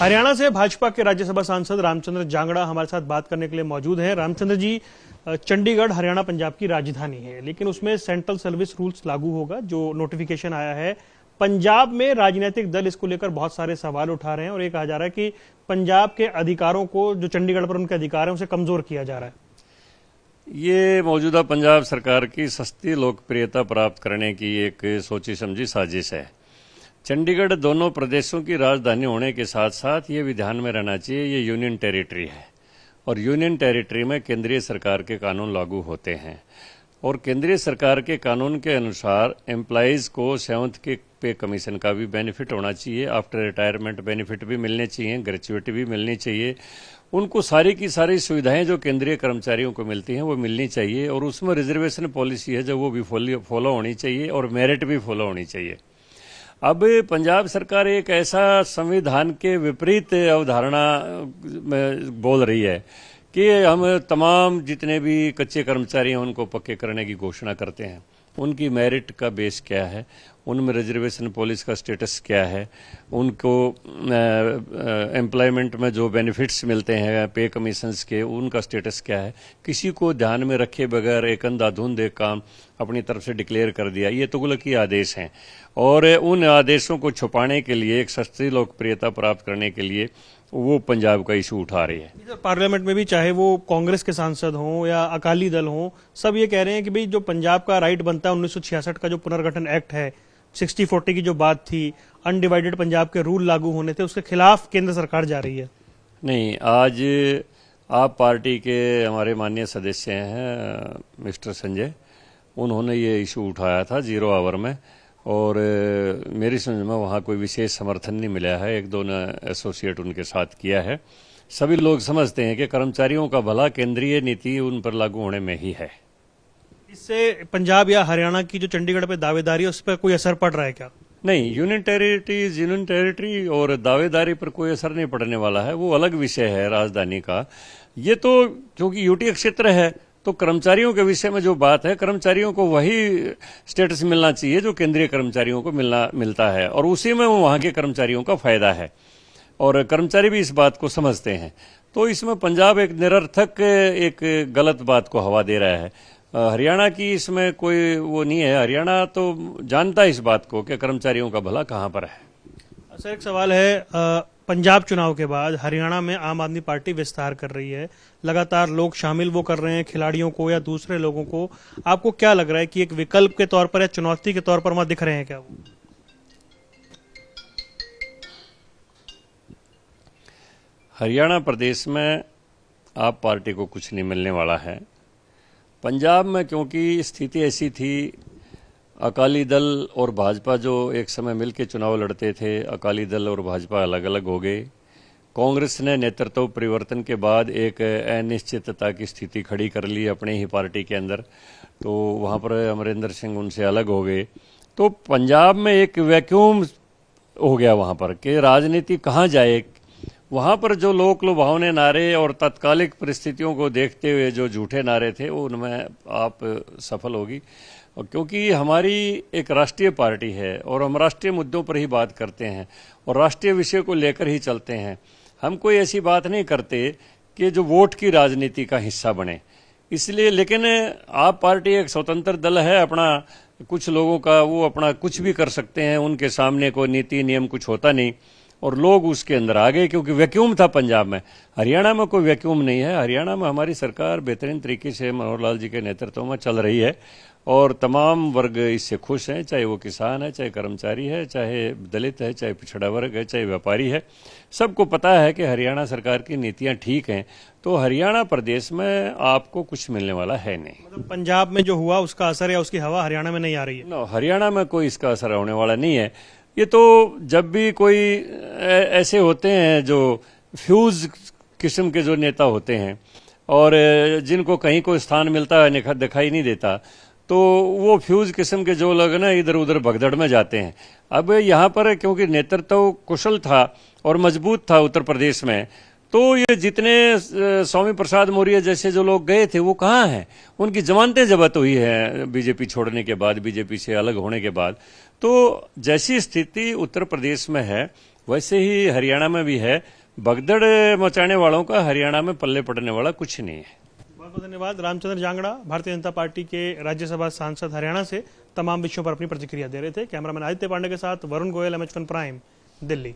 हरियाणा से भाजपा के राज्यसभा सांसद रामचंद्र जांगड़ा हमारे साथ बात करने के लिए मौजूद हैं रामचंद्र जी चंडीगढ़ हरियाणा पंजाब की राजधानी है लेकिन उसमें सेंट्रल सर्विस रूल्स लागू होगा जो नोटिफिकेशन आया है पंजाब में राजनीतिक दल इसको लेकर बहुत सारे सवाल उठा रहे हैं और ये कहा जा रहा है कि पंजाब के अधिकारों को जो चंडीगढ़ पर उनके अधिकार है उसे कमजोर किया जा रहा है ये मौजूदा पंजाब सरकार की सस्ती लोकप्रियता प्राप्त करने की एक सोची समझी साजिश है चंडीगढ़ दोनों प्रदेशों की राजधानी होने के साथ साथ ये भी ध्यान में रहना चाहिए ये यूनियन टेरिटरी है और यूनियन टेरिटरी में केंद्रीय सरकार के कानून लागू होते हैं और केंद्रीय सरकार के कानून के अनुसार एम्प्लाइज को सेवंथ के पे कमीशन का भी बेनिफिट होना चाहिए आफ्टर रिटायरमेंट बेनिफिट भी मिलने चाहिए ग्रेचुएटी भी मिलनी चाहिए उनको सारी की सारी सुविधाएं जो केंद्रीय कर्मचारियों को मिलती हैं वो मिलनी चाहिए और उसमें रिजर्वेशन पॉलिसी है जो वो भी फॉलो होनी चाहिए और मेरिट भी फॉलो होनी चाहिए अब पंजाब सरकार एक ऐसा संविधान के विपरीत अवधारणा बोल रही है कि हम तमाम जितने भी कच्चे कर्मचारी हैं उनको पक्के करने की घोषणा करते हैं उनकी मेरिट का बेस क्या है उनमें रिजर्वेशन पॉलिसी का स्टेटस क्या है उनको एम्प्लॉयमेंट में जो बेनिफिट्स मिलते हैं पे कमीशंस के उनका स्टेटस क्या है किसी को ध्यान में रखे बगैर एक अंधाधुंध काम अपनी तरफ से डिक्लेयर कर दिया ये तुगलकी आदेश हैं और उन आदेशों को छुपाने के लिए एक सस्ती लोकप्रियता प्राप्त करने के लिए वो पंजाब का इशू उठा रहे हैं पार्लियामेंट में भी चाहे वो कांग्रेस के सांसद हों या अकाली दल हों सब ये कह रहे हैं कि भाई जो पंजाब का राइट बनता है उन्नीस का जो पुनर्गठन एक्ट है सिक्सटी फोर्टी की जो बात थी अनडिवाइडेड पंजाब के रूल लागू होने थे उसके खिलाफ केंद्र सरकार जा रही है नहीं आज आप पार्टी के हमारे माननीय सदस्य हैं मिस्टर संजय उन्होंने ये इशू उठाया था जीरो आवर में और मेरी समझ में वहाँ कोई विशेष समर्थन नहीं मिला है एक दो ने एसोसिएट उनके साथ किया है सभी लोग समझते हैं कि कर्मचारियों का भला केंद्रीय नीति उन पर लागू होने में ही है इससे पंजाब या हरियाणा की जो चंडीगढ़ पे दावेदारी है उस पर कोई असर पड़ रहा है क्या नहीं यूनियन टेरिटरीज यूनियन टेरिटरी और दावेदारी पर कोई असर नहीं पड़ने वाला है वो अलग विषय है राजधानी का ये तो क्योंकि यूटी क्षेत्र है तो कर्मचारियों के विषय में जो बात है कर्मचारियों को वही स्टेटस मिलना चाहिए जो केंद्रीय कर्मचारियों को मिलना मिलता है और उसी में वहाँ के कर्मचारियों का फायदा है और कर्मचारी भी इस बात को समझते हैं तो इसमें पंजाब एक निरर्थक एक गलत बात को हवा दे रहा है हरियाणा की इसमें कोई वो नहीं है हरियाणा तो जानता है इस बात को कि कर्मचारियों का भला कहाँ पर है सर अच्छा, एक सवाल है आ... पंजाब चुनाव के बाद हरियाणा में आम आदमी पार्टी विस्तार कर रही है लगातार लोग शामिल वो कर रहे हैं खिलाड़ियों को या दूसरे लोगों को आपको क्या लग रहा है कि एक विकल्प के तौर पर या चुनौती के तौर पर वहां दिख रहे हैं क्या वो हरियाणा प्रदेश में आप पार्टी को कुछ नहीं मिलने वाला है पंजाब में क्योंकि स्थिति ऐसी थी अकाली दल और भाजपा जो एक समय मिलकर चुनाव लड़ते थे अकाली दल और भाजपा अलग अलग हो गए कांग्रेस ने नेतृत्व परिवर्तन के बाद एक अनिश्चितता की स्थिति खड़ी कर ली अपने ही पार्टी के अंदर तो वहाँ पर अमरिंदर सिंह उनसे अलग हो गए तो पंजाब में एक वैक्यूम हो गया वहाँ पर कि राजनीति कहाँ जाए वहाँ पर जो लोक लुभावने नारे और तत्कालिक परिस्थितियों को देखते हुए जो झूठे नारे थे वो उनमें आप सफल होगी और क्योंकि हमारी एक राष्ट्रीय पार्टी है और हम राष्ट्रीय मुद्दों पर ही बात करते हैं और राष्ट्रीय विषय को लेकर ही चलते हैं हम कोई ऐसी बात नहीं करते कि जो वोट की राजनीति का हिस्सा बने इसलिए लेकिन आप पार्टी एक स्वतंत्र दल है अपना कुछ लोगों का वो अपना कुछ भी कर सकते हैं उनके सामने कोई नीति नियम कुछ होता नहीं और लोग उसके अंदर आ गए क्योंकि वैक्यूम था पंजाब में हरियाणा में कोई वैक्यूम नहीं है हरियाणा में हमारी सरकार बेहतरीन तरीके से मनोहर लाल जी के नेतृत्व में चल रही है और तमाम वर्ग इससे खुश हैं चाहे वो किसान है चाहे कर्मचारी है चाहे दलित है चाहे पिछड़ा वर्ग है चाहे व्यापारी है सबको पता है कि हरियाणा सरकार की नीतियाँ ठीक हैं तो हरियाणा प्रदेश में आपको कुछ मिलने वाला है नहीं मतलब पंजाब में जो हुआ उसका असर या उसकी हवा हरियाणा में नहीं आ रही है हरियाणा में कोई इसका असर होने वाला नहीं है ये तो जब भी कोई ऐसे होते हैं जो फ्यूज़ किस्म के जो नेता होते हैं और जिनको कहीं को स्थान मिलता है दिखाई नहीं देता तो वो फ्यूज़ किस्म के जो लोग ना इधर उधर भगदड़ में जाते हैं अब यहाँ पर क्योंकि नेतृत्व कुशल था और मजबूत था उत्तर प्रदेश में तो ये जितने स्वामी प्रसाद मौर्य जैसे जो लोग गए थे वो कहाँ हैं उनकी जमानतें जबत हुई है बीजेपी छोड़ने के बाद बीजेपी से अलग होने के बाद तो जैसी स्थिति उत्तर प्रदेश में है वैसे ही हरियाणा में भी है भगदड़ मचाने वालों का हरियाणा में पल्ले पड़ने वाला कुछ नहीं है बहुत बहुत धन्यवाद रामचंद्र जांगड़ा भारतीय जनता पार्टी के राज्यसभा सांसद हरियाणा से तमाम विषयों पर अपनी प्रतिक्रिया दे रहे थे कैमरामैन आदित्य पांडे के साथ वरुण गोयल एम प्राइम दिल्ली